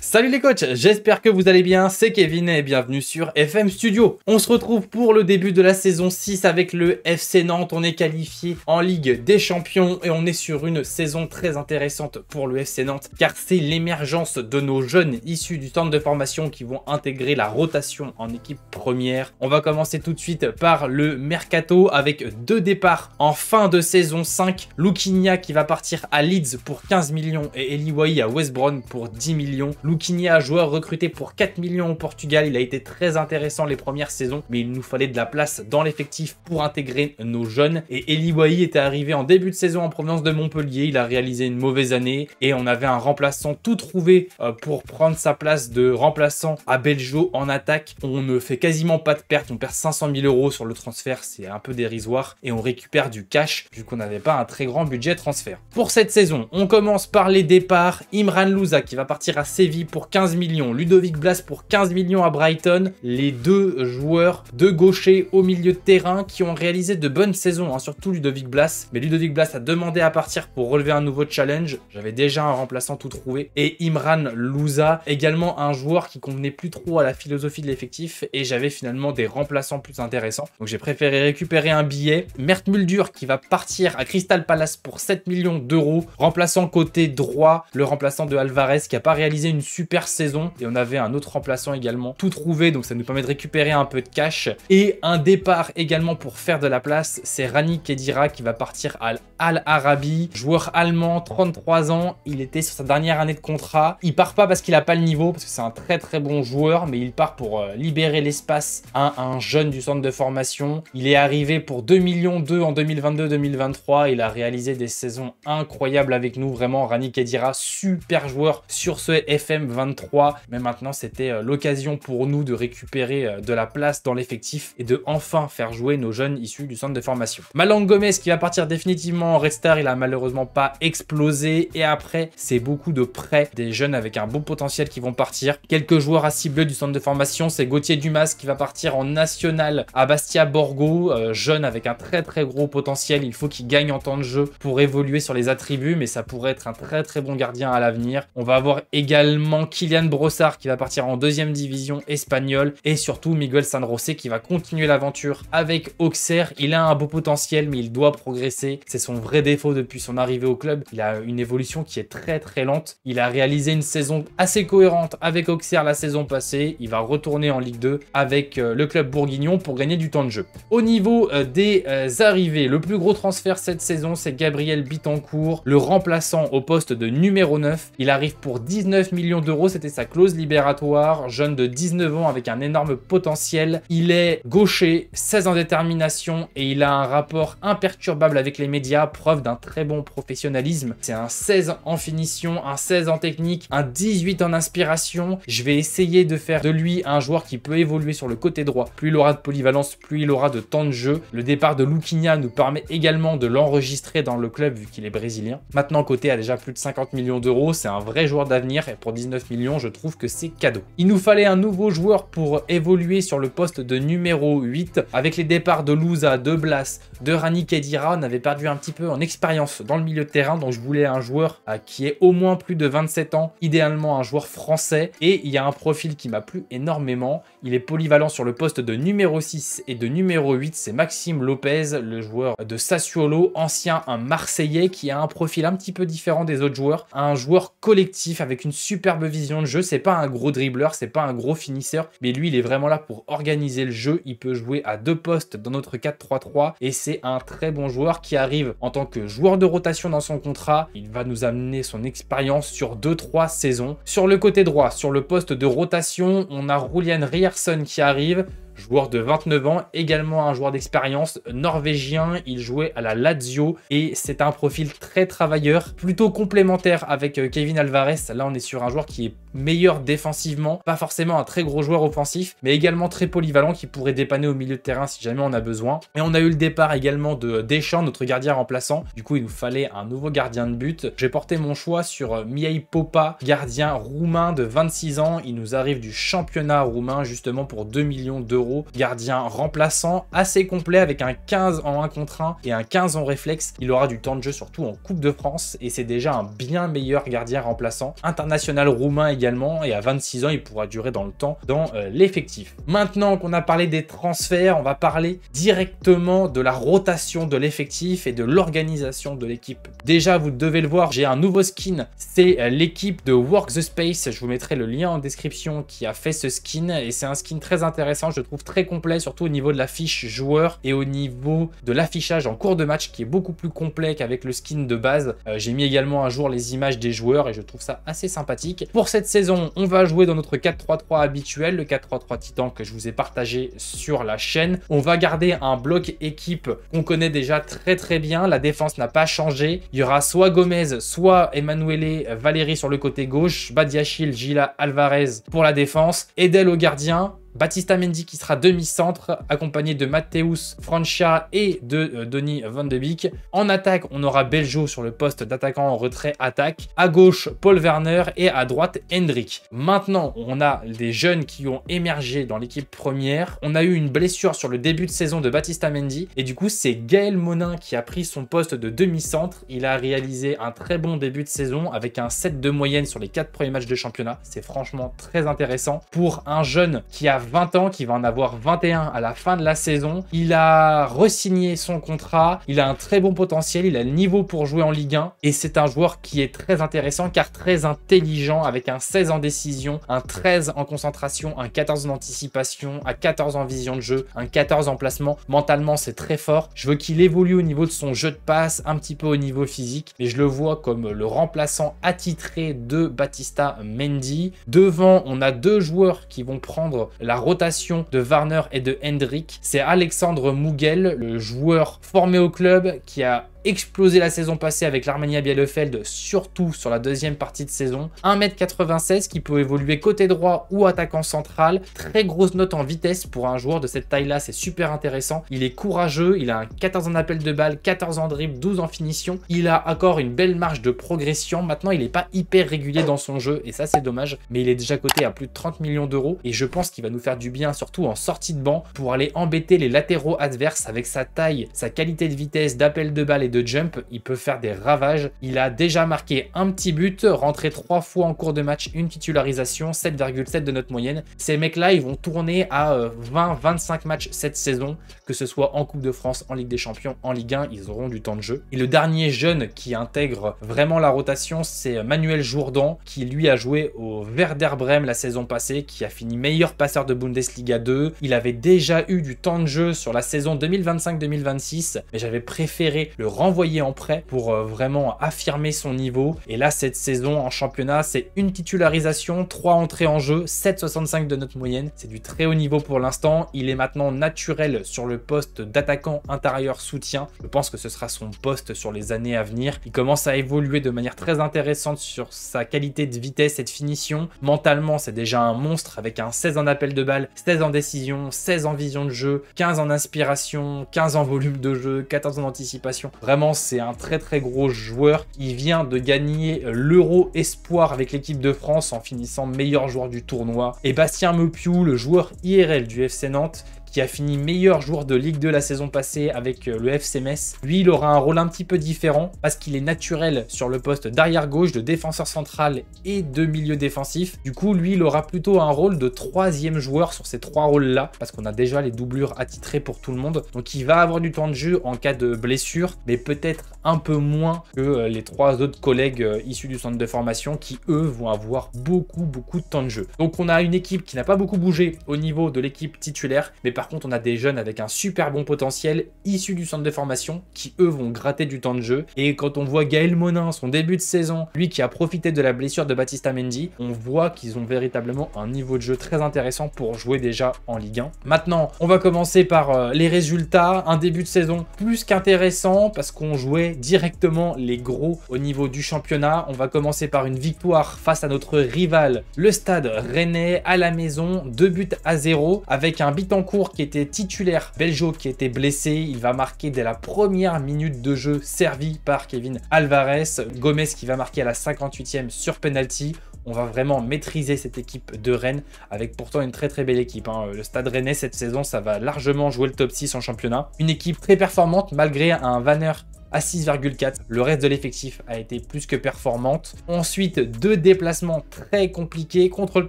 Salut les coachs, j'espère que vous allez bien, c'est Kevin et bienvenue sur FM Studio. On se retrouve pour le début de la saison 6 avec le FC Nantes, on est qualifié en Ligue des Champions et on est sur une saison très intéressante pour le FC Nantes car c'est l'émergence de nos jeunes issus du centre de formation qui vont intégrer la rotation en équipe première. On va commencer tout de suite par le Mercato avec deux départs en fin de saison 5, Luquinha qui va partir à Leeds pour 15 millions et Eliwai à West Brom pour 10 millions. Luquinha, joueur recruté pour 4 millions au Portugal, il a été très intéressant les premières saisons, mais il nous fallait de la place dans l'effectif pour intégrer nos jeunes. Et Eliwahi était arrivé en début de saison en provenance de Montpellier, il a réalisé une mauvaise année et on avait un remplaçant tout trouvé euh, pour prendre sa place de remplaçant à Belgio en attaque. On ne fait quasiment pas de perte, on perd 500 000 euros sur le transfert, c'est un peu dérisoire et on récupère du cash vu qu'on n'avait pas un très grand budget transfert. Pour cette saison, on commence par les départs. Imran Louza qui va partir à Séville pour 15 millions, Ludovic Blas pour 15 millions à Brighton. Les deux joueurs, de gaucher au milieu de terrain qui ont réalisé de bonnes saisons, hein, surtout Ludovic Blas. Mais Ludovic Blas a demandé à partir pour relever un nouveau challenge. J'avais déjà un remplaçant tout trouvé. Et Imran Louza, également un joueur qui convenait plus trop à la philosophie de l'effectif. Et j'avais finalement des remplaçants plus intéressants. Donc j'ai préféré récupérer un billet. Mert Muldur qui va partir à Crystal Palace pour 7 millions d'euros. Remplaçant côté droit, le remplaçant de Alvarez qui n'a pas réalisé une super saison et on avait un autre remplaçant également, tout trouvé, donc ça nous permet de récupérer un peu de cash. Et un départ également pour faire de la place, c'est Rani Kedira qui va partir à Al Arabi, joueur allemand, 33 ans, il était sur sa dernière année de contrat. Il part pas parce qu'il a pas le niveau, parce que c'est un très très bon joueur, mais il part pour euh, libérer l'espace à un jeune du centre de formation. Il est arrivé pour 2 millions 2 en 2022-2023, il a réalisé des saisons incroyables avec nous, vraiment Rani Kedira, super joueur sur ce FR 23 Mais maintenant, c'était euh, l'occasion pour nous de récupérer euh, de la place dans l'effectif et de enfin faire jouer nos jeunes issus du centre de formation. malan Gomez qui va partir définitivement en restart il a malheureusement pas explosé. Et après, c'est beaucoup de prêts des jeunes avec un beau potentiel qui vont partir. Quelques joueurs à cible du centre de formation, c'est Gauthier Dumas qui va partir en national à Bastia Borgo, euh, jeune avec un très très gros potentiel. Il faut qu'il gagne en temps de jeu pour évoluer sur les attributs, mais ça pourrait être un très très bon gardien à l'avenir. On va avoir également Kylian Brossard qui va partir en deuxième division espagnole et surtout Miguel San qui va continuer l'aventure avec Auxerre. Il a un beau potentiel mais il doit progresser. C'est son vrai défaut depuis son arrivée au club. Il a une évolution qui est très très lente. Il a réalisé une saison assez cohérente avec Auxerre la saison passée. Il va retourner en Ligue 2 avec euh, le club bourguignon pour gagner du temps de jeu. Au niveau euh, des euh, arrivées, le plus gros transfert cette saison c'est Gabriel Bitancourt, le remplaçant au poste de numéro 9. Il arrive pour 19 millions millions d'euros, c'était sa clause libératoire. Jeune de 19 ans avec un énorme potentiel. Il est gaucher, 16 en détermination et il a un rapport imperturbable avec les médias, preuve d'un très bon professionnalisme. C'est un 16 en finition, un 16 en technique, un 18 en inspiration. Je vais essayer de faire de lui un joueur qui peut évoluer sur le côté droit. Plus il aura de polyvalence, plus il aura de temps de jeu. Le départ de Luquinha nous permet également de l'enregistrer dans le club vu qu'il est brésilien. Maintenant, côté a déjà plus de 50 millions d'euros, c'est un vrai joueur d'avenir et 19 millions, je trouve que c'est cadeau. Il nous fallait un nouveau joueur pour évoluer sur le poste de numéro 8. Avec les départs de Louza, de Blas, de Rani Kedira, on avait perdu un petit peu en expérience dans le milieu de terrain, donc je voulais un joueur euh, qui ait au moins plus de 27 ans, idéalement un joueur français, et il y a un profil qui m'a plu énormément, il est polyvalent sur le poste de numéro 6 et de numéro 8. C'est Maxime Lopez, le joueur de Sassuolo, ancien un Marseillais qui a un profil un petit peu différent des autres joueurs. Un joueur collectif avec une superbe vision de jeu. C'est pas un gros dribbleur, c'est pas un gros finisseur, mais lui, il est vraiment là pour organiser le jeu. Il peut jouer à deux postes dans notre 4-3-3 et c'est un très bon joueur qui arrive en tant que joueur de rotation dans son contrat. Il va nous amener son expérience sur 2-3 saisons. Sur le côté droit, sur le poste de rotation, on a Roulian Rir personne qui arrive, joueur de 29 ans, également un joueur d'expérience norvégien. Il jouait à la Lazio et c'est un profil très travailleur, plutôt complémentaire avec euh, Kevin Alvarez. Là, on est sur un joueur qui est meilleur défensivement, pas forcément un très gros joueur offensif, mais également très polyvalent qui pourrait dépanner au milieu de terrain si jamais on a besoin. Et on a eu le départ également de Deschamps, notre gardien remplaçant. Du coup, il nous fallait un nouveau gardien de but. J'ai porté mon choix sur euh, Miei Popa, gardien roumain de 26 ans. Il nous arrive du championnat roumain justement pour 2 millions d'euros Gardien remplaçant, assez complet avec un 15 en 1 contre 1 et un 15 en réflexe. Il aura du temps de jeu surtout en Coupe de France et c'est déjà un bien meilleur gardien remplaçant. International roumain également et à 26 ans, il pourra durer dans le temps dans euh, l'effectif. Maintenant qu'on a parlé des transferts, on va parler directement de la rotation de l'effectif et de l'organisation de l'équipe. Déjà, vous devez le voir, j'ai un nouveau skin. C'est euh, l'équipe de Work the Space. Je vous mettrai le lien en description qui a fait ce skin et c'est un skin très intéressant, je trouve très complet, surtout au niveau de la fiche joueur et au niveau de l'affichage en cours de match qui est beaucoup plus complet qu'avec le skin de base. Euh, j'ai mis également un jour les images des joueurs et je trouve ça assez sympathique. Pour cette saison, on va jouer dans notre 4-3-3 habituel, le 4-3-3 Titan que je vous ai partagé sur la chaîne. On va garder un bloc équipe qu'on connaît déjà très très bien. La défense n'a pas changé. Il y aura soit Gomez, soit Emanuele Valérie sur le côté gauche, Badiachil, Gila, Alvarez pour la défense, Edel au gardien, Batista Mendy qui sera demi-centre, accompagné de Mateus Francia et de euh, Denis Donny Van de Beek. En attaque, on aura Beljo sur le poste d'attaquant en retrait attaque. À gauche, Paul Werner et à droite, Hendrik. Maintenant, on a des jeunes qui ont émergé dans l'équipe première. On a eu une blessure sur le début de saison de Batista Mendy et du coup, c'est Gaël Monin qui a pris son poste de demi-centre. Il a réalisé un très bon début de saison avec un 7 de moyenne sur les 4 premiers matchs de championnat. C'est franchement très intéressant pour un jeune qui a 20 ans, qui va en avoir 21 à la fin de la saison. Il a resigné son contrat, il a un très bon potentiel, il a le niveau pour jouer en Ligue 1 et c'est un joueur qui est très intéressant car très intelligent avec un 16 en décision, un 13 en concentration, un 14 en anticipation, un 14 en vision de jeu, un 14 en placement. Mentalement, c'est très fort. Je veux qu'il évolue au niveau de son jeu de passe, un petit peu au niveau physique, mais je le vois comme le remplaçant attitré de Batista Mendy. Devant, on a deux joueurs qui vont prendre la rotation de Warner et de Hendrick. C'est Alexandre Mougel, le joueur formé au club, qui a explosé la saison passée avec l'Armania Bielefeld, surtout sur la deuxième partie de saison. 1m96 qui peut évoluer côté droit ou attaquant central. Très grosse note en vitesse pour un joueur de cette taille-là, c'est super intéressant. Il est courageux, il a un 14 en appel de balle, 14 en dribble, 12 en finition. Il a encore une belle marge de progression. Maintenant, il n'est pas hyper régulier dans son jeu et ça, c'est dommage. Mais il est déjà coté à plus de 30 millions d'euros et je pense qu'il va nous faire du bien, surtout en sortie de banc, pour aller embêter les latéraux adverses avec sa taille, sa qualité de vitesse, d'appel de balle et de jump, il peut faire des ravages. Il a déjà marqué un petit but, rentré trois fois en cours de match, une titularisation, 7,7 de notre moyenne. Ces mecs-là, ils vont tourner à 20-25 euh, matchs cette saison, que ce soit en Coupe de France, en Ligue des Champions, en Ligue 1, ils auront du temps de jeu. Et le dernier jeune qui intègre vraiment la rotation, c'est Manuel Jourdan, qui lui a joué au Werder Bremen la saison passée, qui a fini meilleur passeur de Bundesliga 2. Il avait déjà eu du temps de jeu sur la saison 2025-2026, mais j'avais préféré le envoyé en prêt pour euh, vraiment affirmer son niveau. Et là, cette saison en championnat, c'est une titularisation, trois entrées en jeu, 7,65 de notre moyenne. C'est du très haut niveau pour l'instant. Il est maintenant naturel sur le poste d'attaquant intérieur soutien. Je pense que ce sera son poste sur les années à venir. Il commence à évoluer de manière très intéressante sur sa qualité de vitesse et de finition. Mentalement, c'est déjà un monstre avec un 16 en appel de balle, 16 en décision, 16 en vision de jeu, 15 en inspiration, 15 en volume de jeu, 14 en anticipation. Vraiment c'est un très très gros joueur. Il vient de gagner l'Euro Espoir avec l'équipe de France en finissant meilleur joueur du tournoi. Et Bastien Mepiou, le joueur IRL du FC Nantes, qui a fini meilleur joueur de Ligue 2 la saison passée avec euh, le FC Lui, il aura un rôle un petit peu différent parce qu'il est naturel sur le poste d'arrière gauche, de défenseur central et de milieu défensif. Du coup, lui, il aura plutôt un rôle de troisième joueur sur ces trois rôles-là parce qu'on a déjà les doublures attitrées pour tout le monde. Donc, il va avoir du temps de jeu en cas de blessure, mais peut-être un peu moins que euh, les trois autres collègues euh, issus du centre de formation qui, eux, vont avoir beaucoup, beaucoup de temps de jeu. Donc, on a une équipe qui n'a pas beaucoup bougé au niveau de l'équipe titulaire, mais par par contre, on a des jeunes avec un super bon potentiel issus du centre de formation qui, eux, vont gratter du temps de jeu. Et quand on voit Gaël Monin, son début de saison, lui qui a profité de la blessure de Baptiste Mendy, on voit qu'ils ont véritablement un niveau de jeu très intéressant pour jouer déjà en Ligue 1. Maintenant, on va commencer par euh, les résultats. Un début de saison plus qu'intéressant parce qu'on jouait directement les gros au niveau du championnat. On va commencer par une victoire face à notre rival, le Stade Rennais, à la maison, 2 buts à 0, avec un en cours qui était titulaire, Beljo qui était blessé, il va marquer dès la première minute de jeu servi par Kevin Alvarez, Gomez qui va marquer à la 58e sur penalty on va vraiment maîtriser cette équipe de Rennes avec pourtant une très très belle équipe. Hein. Le Stade Rennais cette saison, ça va largement jouer le top 6 en championnat. Une équipe très performante malgré un Vanner à 6,4. Le reste de l'effectif a été plus que performante. Ensuite, deux déplacements très compliqués contre le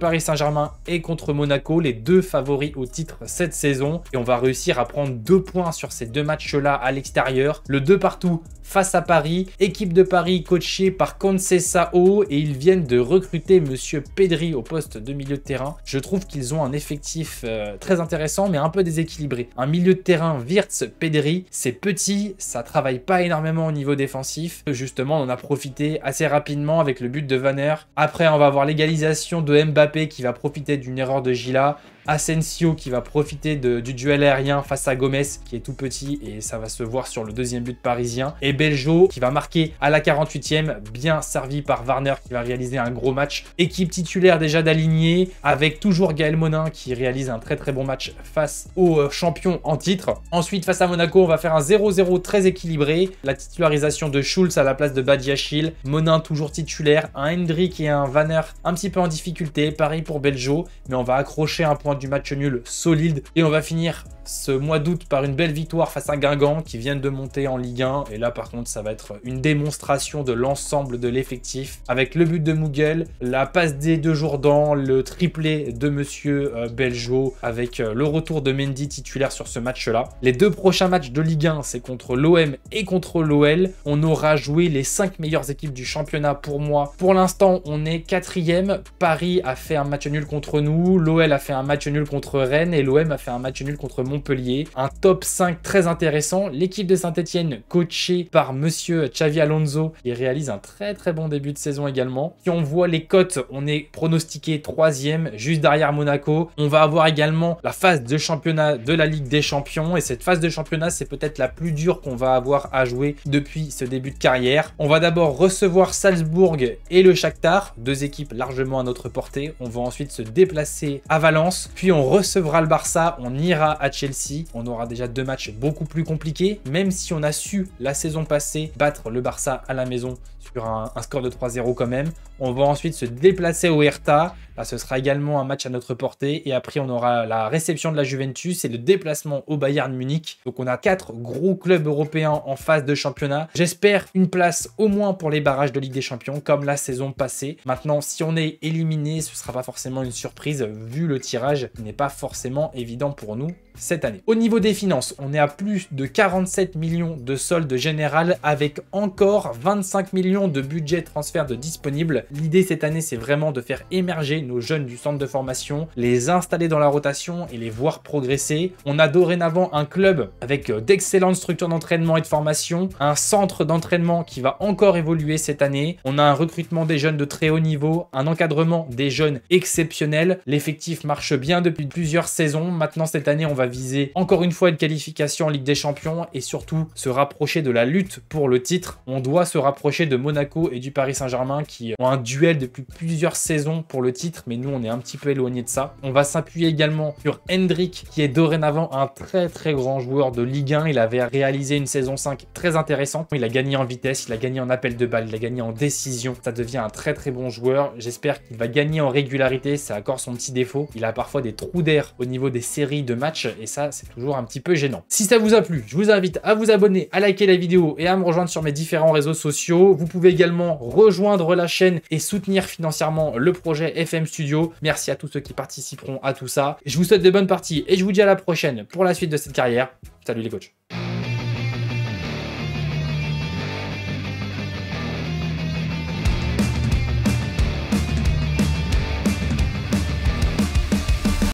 Paris Saint-Germain et contre Monaco, les deux favoris au titre cette saison. Et on va réussir à prendre deux points sur ces deux matchs-là à l'extérieur. Le 2 partout face à Paris. Équipe de Paris coachée par Sao et ils viennent de recruter Monsieur Pedri au poste de milieu de terrain. Je trouve qu'ils ont un effectif euh, très intéressant mais un peu déséquilibré. Un milieu de terrain Wirtz Pedri, c'est petit, ça travaille pas énormément au niveau défensif. Justement, on en a profité assez rapidement avec le but de Vanner. Après, on va avoir l'égalisation de Mbappé qui va profiter d'une erreur de Gila. Asensio qui va profiter du duel aérien face à Gomez qui est tout petit et ça va se voir sur le deuxième but parisien. Et Beljo qui va marquer à la 48e, bien servi par Warner qui va réaliser un gros match. Équipe titulaire déjà d'alignée avec toujours Gaël Monin qui réalise un très très bon match face aux euh, champions en titre. Ensuite face à Monaco, on va faire un 0-0 très équilibré. La titularisation de Schulz à la place de Badiachil. Monin toujours titulaire, un Hendrick et un Vanner un petit peu en difficulté. Pareil pour Belgeau mais on va accrocher un point du match nul solide et on va finir ce mois d'août par une belle victoire face à Guingamp qui viennent de monter en Ligue 1. Et là, par contre, ça va être une démonstration de l'ensemble de l'effectif avec le but de Mouguel, la passe des deux Jourdan, le triplé de Monsieur euh, Beljo avec euh, le retour de Mendy titulaire sur ce match-là. Les deux prochains matchs de Ligue 1, c'est contre l'OM et contre l'OL. On aura joué les 5 meilleures équipes du championnat pour moi. Pour l'instant, on est quatrième. Paris a fait un match nul contre nous, l'OL a fait un match nul contre Rennes et l'OM a fait un match nul contre Mont un top 5 très intéressant. L'équipe de Saint-Etienne, coachée par monsieur Xavi Alonso, qui réalise un très très bon début de saison également. Si on voit les cotes, on est pronostiqué 3 juste derrière Monaco. On va avoir également la phase de championnat de la Ligue des Champions. Et cette phase de championnat, c'est peut-être la plus dure qu'on va avoir à jouer depuis ce début de carrière. On va d'abord recevoir Salzbourg et le Shakhtar, deux équipes largement à notre portée. On va ensuite se déplacer à Valence, puis on recevra le Barça, on ira à Chelsea on aura déjà deux matchs beaucoup plus compliqués, même si on a su la saison passée battre le Barça à la maison sur un, score de 3-0 quand même. On va ensuite se déplacer au Hertha. Là, ce sera également un match à notre portée. Et après, on aura la réception de la Juventus et le déplacement au Bayern Munich. Donc, on a quatre gros clubs européens en phase de championnat. J'espère une place au moins pour les barrages de Ligue des Champions, comme la saison passée. Maintenant, si on est éliminé, ce ne sera pas forcément une surprise vu le tirage n'est pas forcément évident pour nous cette année. Au niveau des finances, on est à plus de 47 millions de soldes général avec encore 25 millions de budget transfert de disponible. L'idée cette année, c'est vraiment de faire émerger nos jeunes du centre de formation, les installer dans la rotation et les voir progresser. On a dorénavant un club avec d'excellentes structures d'entraînement et de formation, un centre d'entraînement qui va encore évoluer cette année. On a un recrutement des jeunes de très haut niveau, un encadrement des jeunes exceptionnel. L'effectif marche bien depuis plusieurs saisons. Maintenant, cette année, on va viser encore une fois une qualification en Ligue des Champions et surtout se rapprocher de la lutte pour le titre. On doit se rapprocher de Monaco et du Paris Saint-Germain qui ont un duel depuis plusieurs saisons pour le titre, mais nous on est un petit peu éloigné de ça. On va s'appuyer également sur Hendrik qui est dorénavant un très très grand joueur de Ligue 1. Il avait réalisé une saison 5 très intéressante. Il a gagné en vitesse, il a gagné en appel de balle, il a gagné en décision. Ça devient un très très bon joueur. J'espère qu'il va gagner en régularité. C'est encore son petit défaut. Il a parfois des trous d'air au niveau des séries de matchs et ça, c'est toujours un petit peu gênant. Si ça vous a plu, je vous invite à vous abonner, à liker la vidéo et à me rejoindre sur mes différents réseaux sociaux. Vous pouvez également rejoindre la chaîne et soutenir financièrement le projet FM Studio. Merci à tous ceux qui participeront à tout ça. Je vous souhaite de bonnes parties et je vous dis à la prochaine pour la suite de cette carrière. Salut les coachs.